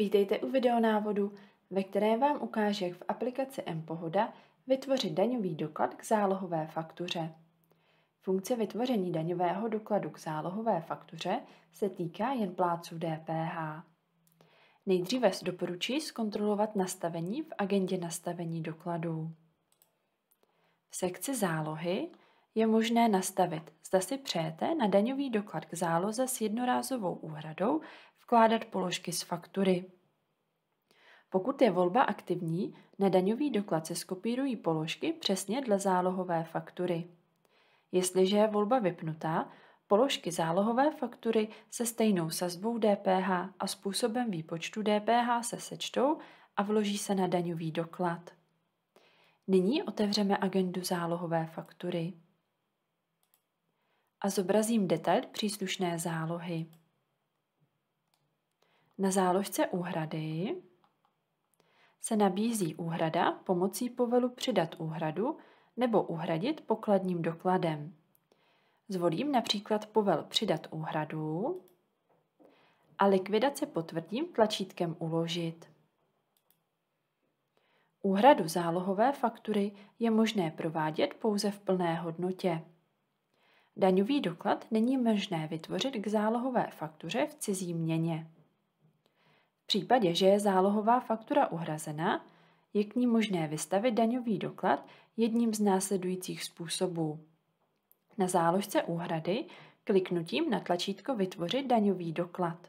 Vítejte u videonávodu, ve kterém vám ukážu, jak v aplikaci mPohoda vytvořit daňový doklad k zálohové faktuře. Funkce vytvoření daňového dokladu k zálohové faktuře se týká jen pláců DPH. Nejdříve doporučí zkontrolovat nastavení v agendě nastavení dokladů. V sekci zálohy je možné nastavit, zda si přejete na daňový doklad k záloze s jednorázovou úhradou vkládat položky z faktury. Pokud je volba aktivní, na daňový doklad se skopírují položky přesně dle zálohové faktury. Jestliže je volba vypnutá, položky zálohové faktury se stejnou sazbou DPH a způsobem výpočtu DPH se sečtou a vloží se na daňový doklad. Nyní otevřeme agendu zálohové faktury a zobrazím detail příslušné zálohy. Na záložce úhrady se nabízí úhrada pomocí povelu přidat úhradu nebo uhradit pokladním dokladem. Zvolím například povel přidat úhradu a likvidace potvrdím tlačítkem uložit. Úhradu zálohové faktury je možné provádět pouze v plné hodnotě. Daňový doklad není možné vytvořit k zálohové faktuře v cizí měně. V případě, že je zálohová faktura uhrazená, je k ní možné vystavit daňový doklad jedním z následujících způsobů. Na záložce úhrady kliknutím na tlačítko Vytvořit daňový doklad.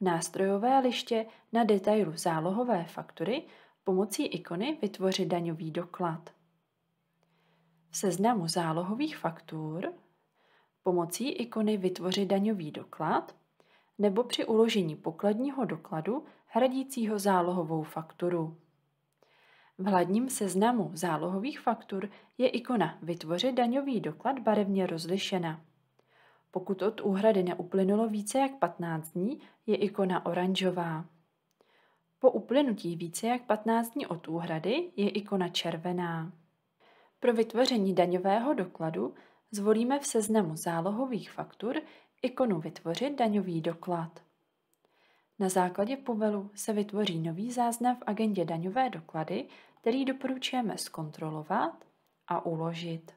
V nástrojové liště na detailu zálohové faktury pomocí ikony Vytvořit daňový doklad v seznamu zálohových faktur pomocí ikony Vytvořit daňový doklad nebo při uložení pokladního dokladu hradícího zálohovou fakturu. V hladním seznamu zálohových faktur je ikona Vytvořit daňový doklad barevně rozlišena. Pokud od úhrady neuplynulo více jak 15 dní, je ikona oranžová. Po uplynutí více jak 15 dní od úhrady je ikona červená. Pro vytvoření daňového dokladu zvolíme v seznamu zálohových faktur ikonu Vytvořit daňový doklad. Na základě povelu se vytvoří nový záznam v agendě daňové doklady, který doporučujeme zkontrolovat a uložit.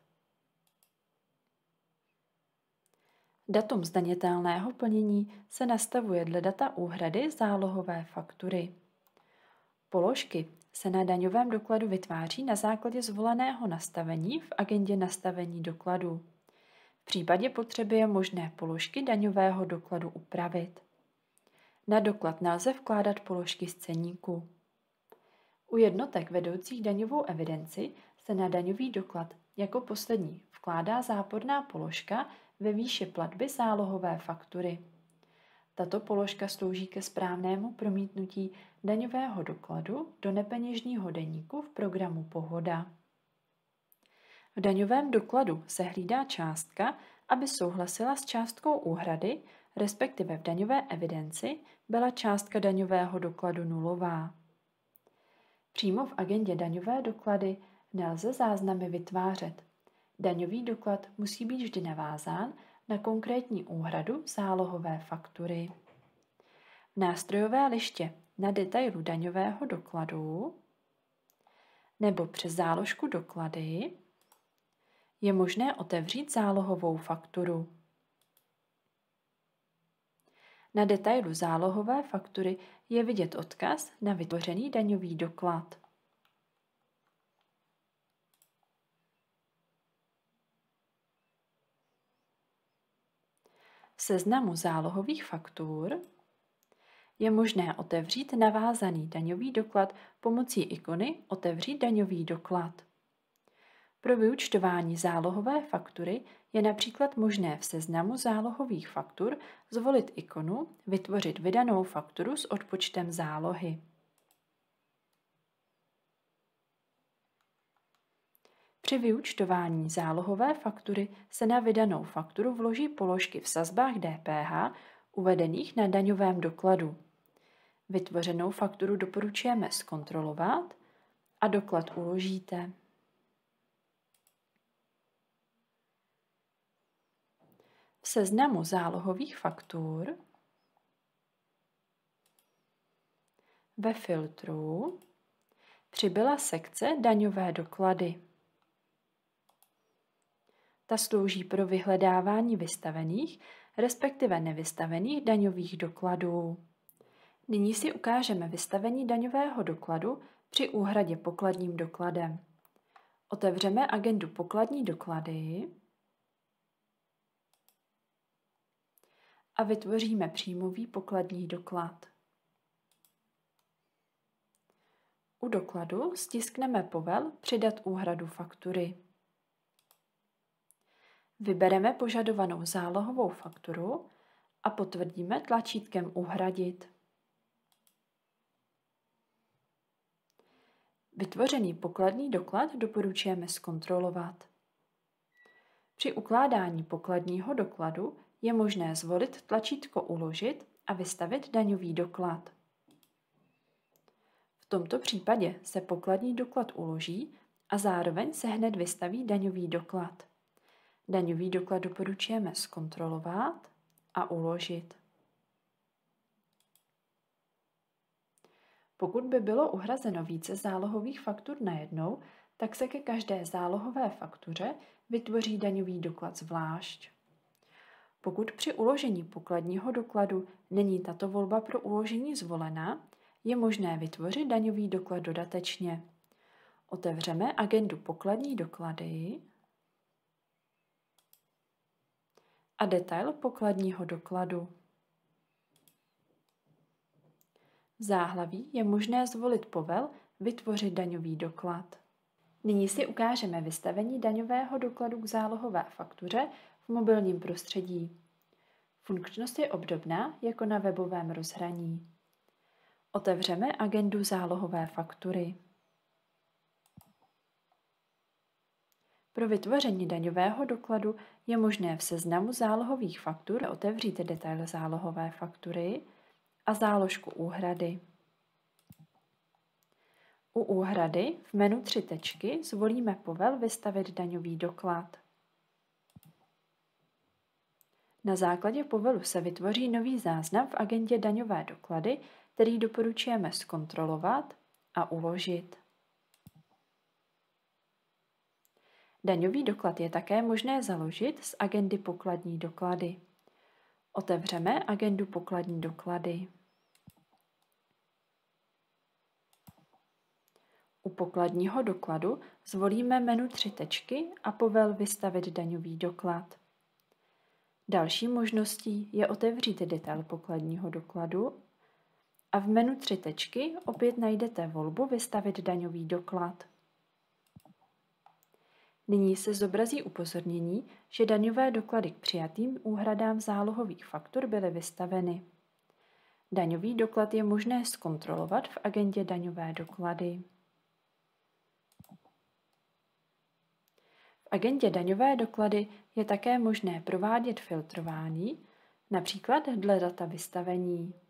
Datum zdanitelného plnění se nastavuje dle data úhrady zálohové faktury. Položky se na daňovém dokladu vytváří na základě zvoleného nastavení v agendě nastavení dokladu. V případě potřeby je možné položky daňového dokladu upravit. Na doklad nelze vkládat položky z ceníku. U jednotek vedoucích daňovou evidenci se na daňový doklad jako poslední vkládá záporná položka ve výše platby zálohové faktury. Tato položka slouží ke správnému promítnutí daňového dokladu do nepeněžního deníku v programu Pohoda. V daňovém dokladu se hlídá částka, aby souhlasila s částkou úhrady, respektive v daňové evidenci byla částka daňového dokladu nulová. Přímo v agendě daňové doklady nelze záznamy vytvářet. Daňový doklad musí být vždy navázán na konkrétní úhradu zálohové faktury. V nástrojové liště na detailu daňového dokladu nebo přes záložku doklady je možné otevřít zálohovou fakturu. Na detailu zálohové faktury je vidět odkaz na vytvořený daňový doklad. seznamu zálohových faktur je možné otevřít navázaný daňový doklad pomocí ikony Otevřít daňový doklad. Pro vyučtování zálohové faktury je například možné v seznamu zálohových faktur zvolit ikonu Vytvořit vydanou fakturu s odpočtem zálohy. Při vyúčtování zálohové faktury se na vydanou fakturu vloží položky v sazbách DPH uvedených na daňovém dokladu. Vytvořenou fakturu doporučujeme zkontrolovat a doklad uložíte. V seznamu zálohových faktur ve filtru přibyla sekce daňové doklady. Ta slouží pro vyhledávání vystavených, respektive nevystavených daňových dokladů. Nyní si ukážeme vystavení daňového dokladu při úhradě pokladním dokladem. Otevřeme agendu pokladní doklady a vytvoříme příjmový pokladní doklad. U dokladu stiskneme povel Přidat úhradu faktury. Vybereme požadovanou zálohovou fakturu a potvrdíme tlačítkem Uhradit. Vytvořený pokladní doklad doporučujeme zkontrolovat. Při ukládání pokladního dokladu je možné zvolit tlačítko Uložit a vystavit daňový doklad. V tomto případě se pokladní doklad uloží a zároveň se hned vystaví daňový doklad. Daňový doklad doporučujeme zkontrolovat a uložit. Pokud by bylo uhrazeno více zálohových faktur najednou, tak se ke každé zálohové faktuře vytvoří daňový doklad zvlášť. Pokud při uložení pokladního dokladu není tato volba pro uložení zvolena, je možné vytvořit daňový doklad dodatečně. Otevřeme agendu pokladní doklady a detail pokladního dokladu. V záhlaví je možné zvolit povel Vytvořit daňový doklad. Nyní si ukážeme vystavení daňového dokladu k zálohové faktuře v mobilním prostředí. Funkčnost je obdobná jako na webovém rozhraní. Otevřeme agendu zálohové faktury. Pro vytvoření daňového dokladu je možné v seznamu zálohových faktur otevřít detail zálohové faktury a záložku úhrady. U úhrady v menu 3 tečky zvolíme povel vystavit daňový doklad. Na základě povelu se vytvoří nový záznam v agendě daňové doklady, který doporučujeme zkontrolovat a uložit. Daňový doklad je také možné založit z agendy pokladní doklady. Otevřeme agendu pokladní doklady. U pokladního dokladu zvolíme menu tři tečky a povel vystavit daňový doklad. Další možností je otevřít detail pokladního dokladu a v menu tři tečky opět najdete volbu vystavit daňový doklad. Nyní se zobrazí upozornění, že daňové doklady k přijatým úhradám zálohových faktur byly vystaveny. Daňový doklad je možné zkontrolovat v agendě daňové doklady. V agendě daňové doklady je také možné provádět filtrování, například dle data vystavení.